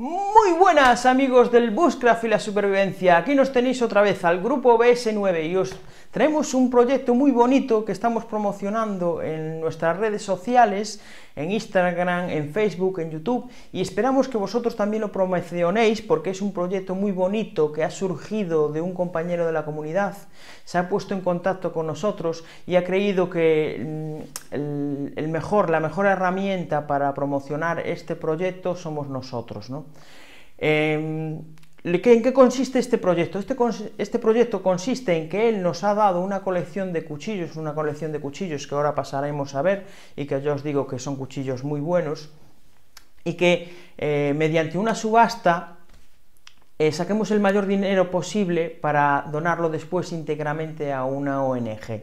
Muy buenas amigos del Buscraft y la supervivencia, aquí nos tenéis otra vez al grupo BS9 y os traemos un proyecto muy bonito que estamos promocionando en nuestras redes sociales, en Instagram, en Facebook, en YouTube y esperamos que vosotros también lo promocionéis porque es un proyecto muy bonito que ha surgido de un compañero de la comunidad, se ha puesto en contacto con nosotros y ha creído que mm, el mejor, la mejor herramienta para promocionar este proyecto somos nosotros, ¿no? Em, ¿En qué consiste este proyecto? Este, este, proyecto consiste en que él nos ha dado una colección de cuchillos, una colección de cuchillos que ahora pasaremos a ver y que yo os digo que son cuchillos muy buenos y que eh, mediante una subasta eh, saquemos el mayor dinero posible para donarlo después íntegramente a una ONG.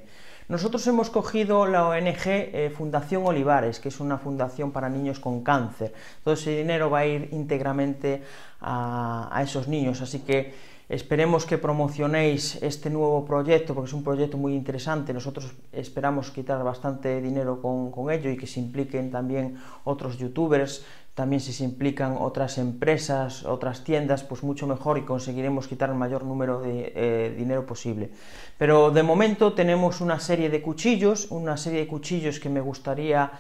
Nosotros hemos cogido la ONG eh, Fundación Olivares, que es una fundación para niños con cáncer. Todo ese dinero va a ir íntegramente a, esos niños, así que Esperemos que promocionéis este nuevo proyecto porque es un proyecto muy interesante. Nosotros esperamos quitar bastante dinero con, con, ello y que se impliquen también otros youtubers, también si se implican otras empresas, otras tiendas, pues mucho mejor y conseguiremos quitar el mayor número de eh, dinero posible. Pero de momento tenemos una serie de cuchillos, una serie de cuchillos que me gustaría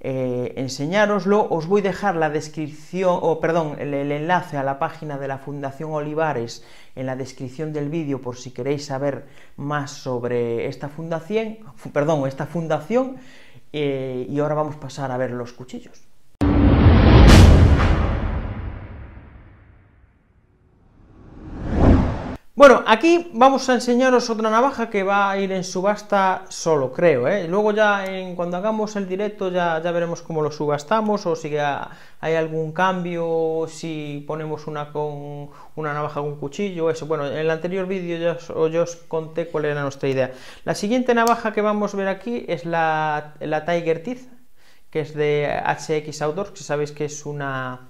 eh, enseñároslo. Os voy a dejar la descripción, o perdón, el, enlace a la página de la Fundación Olivares en la descripción del vídeo por si queréis saber más sobre esta fundación, perdón, esta fundación. Eh, y ahora vamos a pasar a ver los cuchillos. Bueno, aquí vamos a enseñaros otra navaja que va a ir en subasta solo, creo, ¿eh? Luego ya en, cuando hagamos el directo ya, veremos cómo lo subastamos o si hay algún cambio, si ponemos una con una navaja con un cuchillo, eso. Bueno, en el anterior vídeo ya os, conté cuál era nuestra idea. La siguiente navaja que vamos a ver aquí es la, la Tiger Teeth, que es de HX Outdoors, que sabéis que es una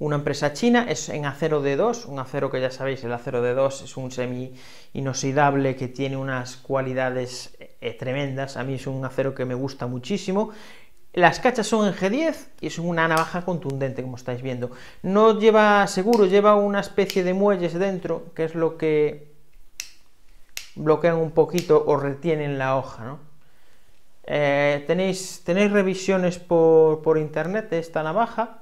una empresa china, es en acero D2, un acero que ya sabéis, el acero D2 es un semi inoxidable que tiene unas cualidades eh, eh, tremendas, a mí es un acero que me gusta muchísimo, las cachas son en G10 y es una navaja contundente, como estáis viendo. No lleva seguro, lleva una especie de muelles dentro, que es lo que bloquean un poquito o retienen la hoja. Eh, tenéis, tenéis revisiones por, por internet de esta navaja.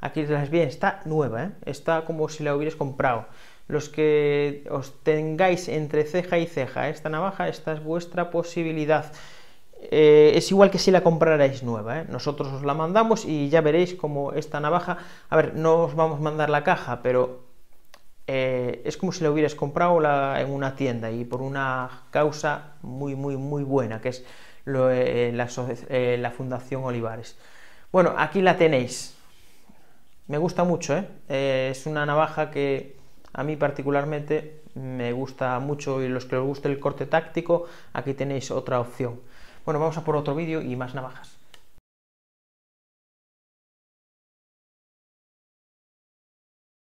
Aquí las bien, está nueva, ¿eh? está como si la hubierais comprado. Los que os tengáis entre ceja y ceja ¿eh? esta navaja, esta es vuestra posibilidad. Eh, es igual que si la comprarais nueva. Nosotros os la mandamos y ya veréis como esta navaja, a ver, no os vamos a mandar la caja, pero es como si la hubieras comprado en una tienda y por una causa muy, muy, muy buena, que es la Fundación Olivares. Bueno, aquí la tenéis. Me gusta mucho, ¿eh? Eh, es una navaja que a mí particularmente me gusta mucho y los que les guste el corte táctico, aquí tenéis otra opción. Bueno, vamos a por otro vídeo y más navajas.